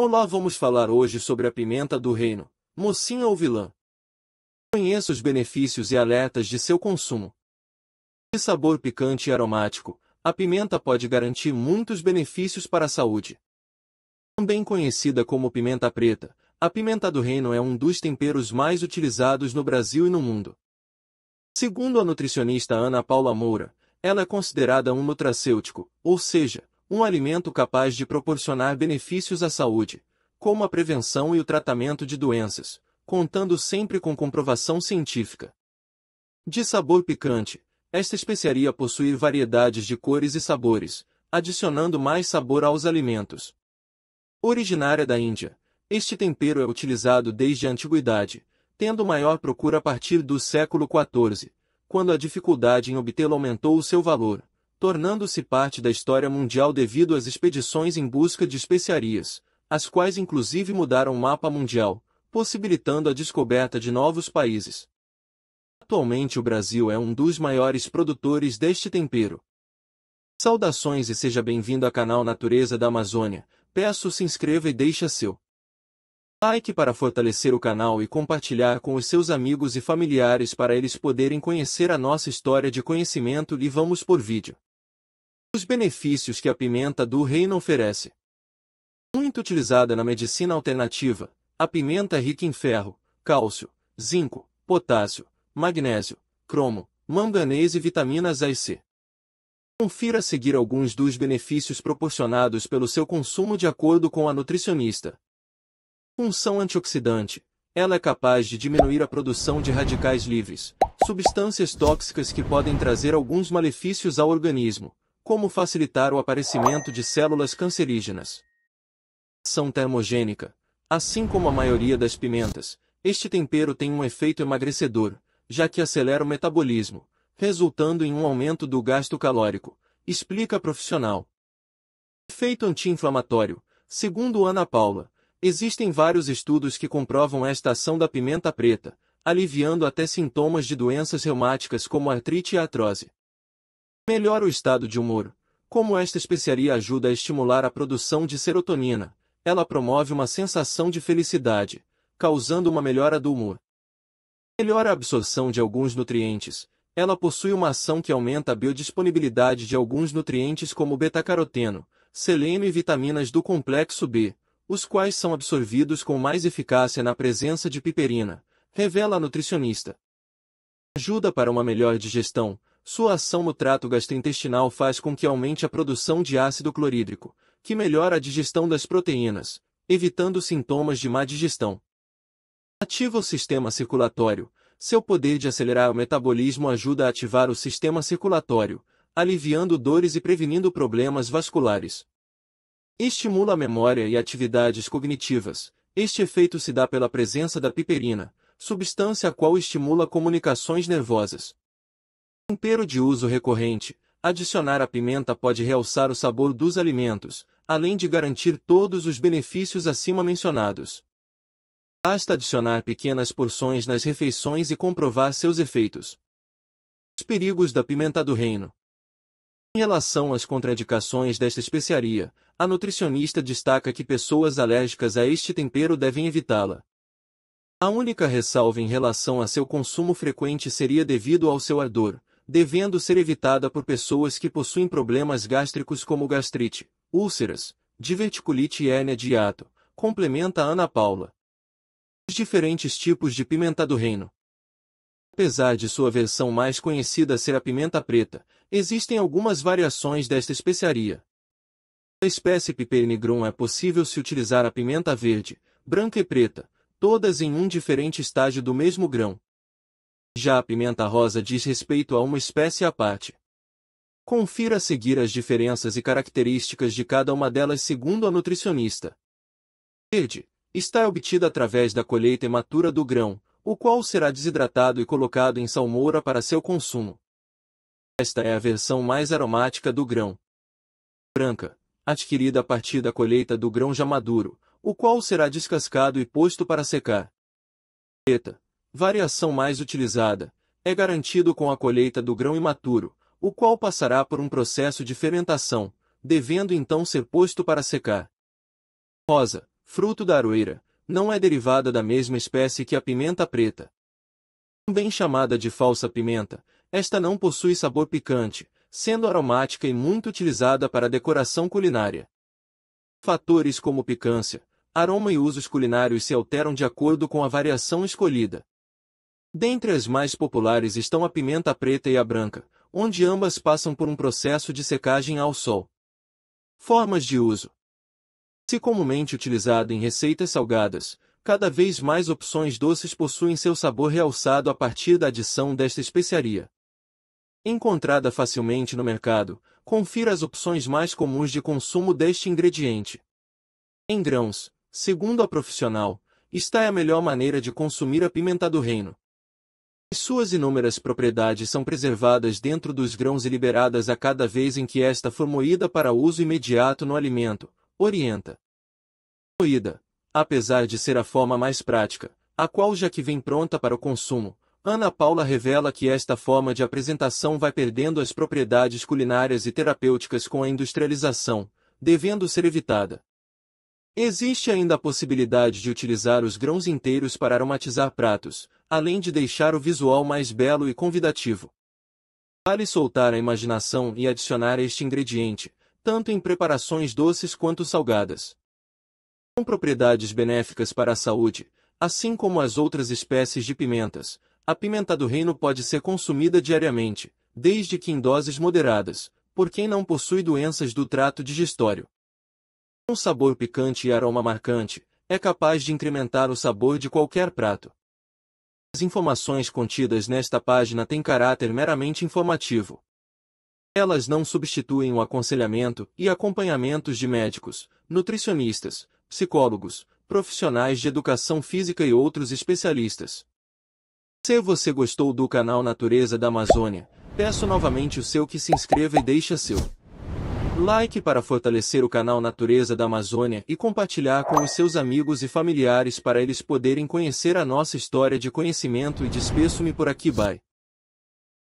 Olá, vamos falar hoje sobre a pimenta do reino, mocinha ou vilã. Conheça os benefícios e alertas de seu consumo. De sabor picante e aromático, a pimenta pode garantir muitos benefícios para a saúde. Também conhecida como pimenta preta, a pimenta do reino é um dos temperos mais utilizados no Brasil e no mundo. Segundo a nutricionista Ana Paula Moura, ela é considerada um nutracêutico, ou seja, um alimento capaz de proporcionar benefícios à saúde, como a prevenção e o tratamento de doenças, contando sempre com comprovação científica. De sabor picante, esta especiaria possui variedades de cores e sabores, adicionando mais sabor aos alimentos. Originária da Índia, este tempero é utilizado desde a antiguidade, tendo maior procura a partir do século XIV, quando a dificuldade em obtê-lo aumentou o seu valor tornando-se parte da história mundial devido às expedições em busca de especiarias, as quais inclusive mudaram o mapa mundial, possibilitando a descoberta de novos países. Atualmente o Brasil é um dos maiores produtores deste tempero. Saudações e seja bem-vindo ao canal Natureza da Amazônia. Peço se inscreva e deixa seu like para fortalecer o canal e compartilhar com os seus amigos e familiares para eles poderem conhecer a nossa história de conhecimento e vamos por vídeo os benefícios que a pimenta do reino oferece. Muito utilizada na medicina alternativa, a pimenta é rica em ferro, cálcio, zinco, potássio, magnésio, cromo, manganês e vitaminas A e C. Confira a seguir alguns dos benefícios proporcionados pelo seu consumo de acordo com a nutricionista. Função antioxidante. Ela é capaz de diminuir a produção de radicais livres, substâncias tóxicas que podem trazer alguns malefícios ao organismo, como facilitar o aparecimento de células cancerígenas? São termogênica. Assim como a maioria das pimentas, este tempero tem um efeito emagrecedor, já que acelera o metabolismo, resultando em um aumento do gasto calórico, explica a profissional. Efeito anti-inflamatório. Segundo Ana Paula, existem vários estudos que comprovam esta ação da pimenta preta, aliviando até sintomas de doenças reumáticas como artrite e artrose. Melhora o estado de humor. Como esta especiaria ajuda a estimular a produção de serotonina, ela promove uma sensação de felicidade, causando uma melhora do humor. Melhora a absorção de alguns nutrientes. Ela possui uma ação que aumenta a biodisponibilidade de alguns nutrientes como betacaroteno, selênio e vitaminas do complexo B, os quais são absorvidos com mais eficácia na presença de piperina, revela a nutricionista. Ajuda para uma melhor digestão. Sua ação no trato gastrointestinal faz com que aumente a produção de ácido clorídrico, que melhora a digestão das proteínas, evitando sintomas de má digestão. Ativa o sistema circulatório. Seu poder de acelerar o metabolismo ajuda a ativar o sistema circulatório, aliviando dores e prevenindo problemas vasculares. Estimula a memória e atividades cognitivas. Este efeito se dá pela presença da piperina, substância a qual estimula comunicações nervosas. Tempero de uso recorrente. Adicionar a pimenta pode realçar o sabor dos alimentos, além de garantir todos os benefícios acima mencionados. Basta adicionar pequenas porções nas refeições e comprovar seus efeitos. Os perigos da pimenta do reino. Em relação às contraindicações desta especiaria, a nutricionista destaca que pessoas alérgicas a este tempero devem evitá-la. A única ressalva em relação a seu consumo frequente seria devido ao seu ardor, devendo ser evitada por pessoas que possuem problemas gástricos como gastrite, úlceras, diverticulite e hérnia de hiato, complementa Ana Paula. Os diferentes tipos de pimenta do reino. Apesar de sua versão mais conhecida ser a pimenta preta, existem algumas variações desta especiaria. A espécie Piperigrum é possível se utilizar a pimenta verde, branca e preta, todas em um diferente estágio do mesmo grão. Já a pimenta rosa diz respeito a uma espécie à parte. Confira a seguir as diferenças e características de cada uma delas segundo a nutricionista. Verde. Está obtida através da colheita imatura do grão, o qual será desidratado e colocado em salmoura para seu consumo. Esta é a versão mais aromática do grão. Branca. Adquirida a partir da colheita do grão já maduro, o qual será descascado e posto para secar. Preta Variação mais utilizada é garantido com a colheita do grão imaturo, o qual passará por um processo de fermentação, devendo então ser posto para secar. Rosa, fruto da aroeira, não é derivada da mesma espécie que a pimenta preta. Também chamada de falsa pimenta, esta não possui sabor picante, sendo aromática e muito utilizada para decoração culinária. Fatores como picância, aroma e usos culinários se alteram de acordo com a variação escolhida. Dentre as mais populares estão a pimenta preta e a branca, onde ambas passam por um processo de secagem ao sol. Formas de uso Se comumente utilizada em receitas salgadas, cada vez mais opções doces possuem seu sabor realçado a partir da adição desta especiaria. Encontrada facilmente no mercado, confira as opções mais comuns de consumo deste ingrediente. Em grãos, segundo a profissional, está é a melhor maneira de consumir a pimenta do reino. Suas inúmeras propriedades são preservadas dentro dos grãos e liberadas a cada vez em que esta for moída para uso imediato no alimento, orienta. Moída, apesar de ser a forma mais prática, a qual já que vem pronta para o consumo, Ana Paula revela que esta forma de apresentação vai perdendo as propriedades culinárias e terapêuticas com a industrialização, devendo ser evitada. Existe ainda a possibilidade de utilizar os grãos inteiros para aromatizar pratos, além de deixar o visual mais belo e convidativo. Vale soltar a imaginação e adicionar este ingrediente, tanto em preparações doces quanto salgadas. Com propriedades benéficas para a saúde, assim como as outras espécies de pimentas, a pimenta do reino pode ser consumida diariamente, desde que em doses moderadas, por quem não possui doenças do trato digestório. Um sabor picante e aroma marcante, é capaz de incrementar o sabor de qualquer prato. As informações contidas nesta página têm caráter meramente informativo. Elas não substituem o aconselhamento e acompanhamentos de médicos, nutricionistas, psicólogos, profissionais de educação física e outros especialistas. Se você gostou do canal Natureza da Amazônia, peço novamente o seu que se inscreva e deixe seu Like para fortalecer o canal Natureza da Amazônia e compartilhar com os seus amigos e familiares para eles poderem conhecer a nossa história de conhecimento e despeço-me por aqui, bye.